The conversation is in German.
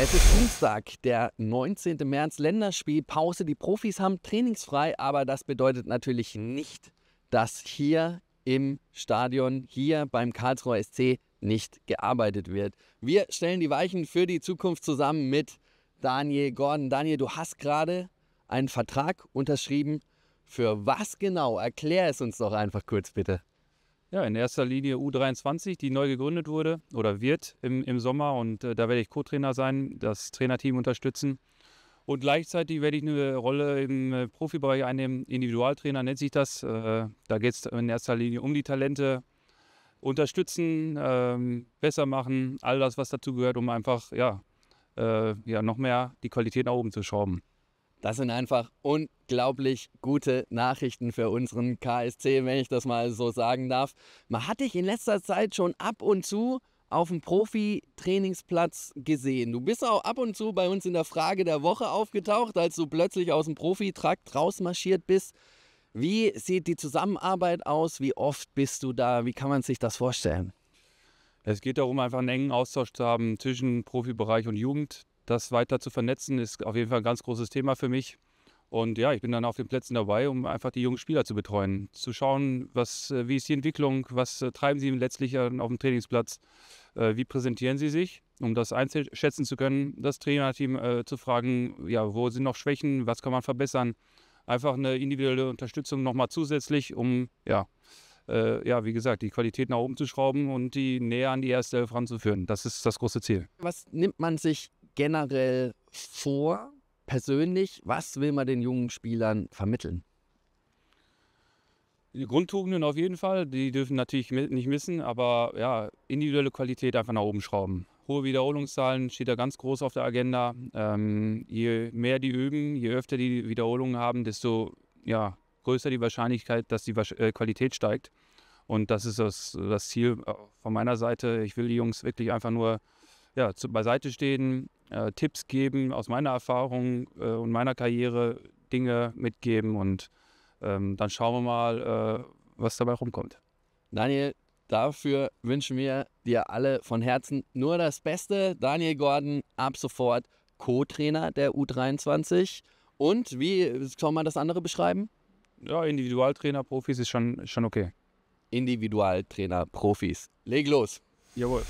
Es ist Dienstag, der 19. März, Länderspielpause. Die Profis haben trainingsfrei, aber das bedeutet natürlich nicht, dass hier im Stadion, hier beim Karlsruher SC nicht gearbeitet wird. Wir stellen die Weichen für die Zukunft zusammen mit Daniel Gordon. Daniel, du hast gerade einen Vertrag unterschrieben. Für was genau? Erklär es uns doch einfach kurz bitte. Ja, in erster Linie U23, die neu gegründet wurde oder wird im, im Sommer. Und äh, da werde ich Co-Trainer sein, das Trainerteam unterstützen. Und gleichzeitig werde ich eine Rolle im äh, Profibereich einnehmen. Individualtrainer nennt sich das. Äh, da geht es in erster Linie um die Talente, unterstützen, ähm, besser machen, all das, was dazu gehört, um einfach ja, äh, ja, noch mehr die Qualität nach oben zu schrauben. Das sind einfach unglaublich gute Nachrichten für unseren KSC, wenn ich das mal so sagen darf. Man hat dich in letzter Zeit schon ab und zu auf dem Profi-Trainingsplatz gesehen. Du bist auch ab und zu bei uns in der Frage der Woche aufgetaucht, als du plötzlich aus dem Profitrakt rausmarschiert bist. Wie sieht die Zusammenarbeit aus? Wie oft bist du da? Wie kann man sich das vorstellen? Es geht darum, einfach einen engen Austausch zu haben zwischen Profibereich und Jugend das weiter zu vernetzen, ist auf jeden Fall ein ganz großes Thema für mich. Und ja, ich bin dann auf den Plätzen dabei, um einfach die jungen Spieler zu betreuen, zu schauen, was, äh, wie ist die Entwicklung, was äh, treiben sie letztlich auf dem Trainingsplatz, äh, wie präsentieren sie sich, um das einschätzen zu können, das Trainerteam zu fragen, ja, wo sind noch Schwächen, was kann man verbessern. Einfach eine individuelle Unterstützung nochmal zusätzlich, um, ja, äh, ja, wie gesagt, die Qualität nach oben zu schrauben und die näher an die erste Elf ranzuführen. Das ist das große Ziel. Was nimmt man sich generell vor, persönlich? Was will man den jungen Spielern vermitteln? Die Grundtugenden auf jeden Fall, die dürfen natürlich nicht missen, aber ja, individuelle Qualität einfach nach oben schrauben. Hohe Wiederholungszahlen steht da ganz groß auf der Agenda. Ähm, je mehr die üben, je öfter die Wiederholungen haben, desto ja, größer die Wahrscheinlichkeit, dass die äh, Qualität steigt. Und das ist das, das Ziel äh, von meiner Seite. Ich will die Jungs wirklich einfach nur ja, zu, beiseite stehen, äh, Tipps geben aus meiner Erfahrung äh, und meiner Karriere, Dinge mitgeben und ähm, dann schauen wir mal, äh, was dabei rumkommt. Daniel, dafür wünschen wir dir alle von Herzen nur das Beste. Daniel Gordon, ab sofort Co-Trainer der U23. Und wie soll man das andere beschreiben? Ja, Individualtrainer, Profis ist schon, schon okay. Individualtrainer, Profis. Leg los. Jawohl.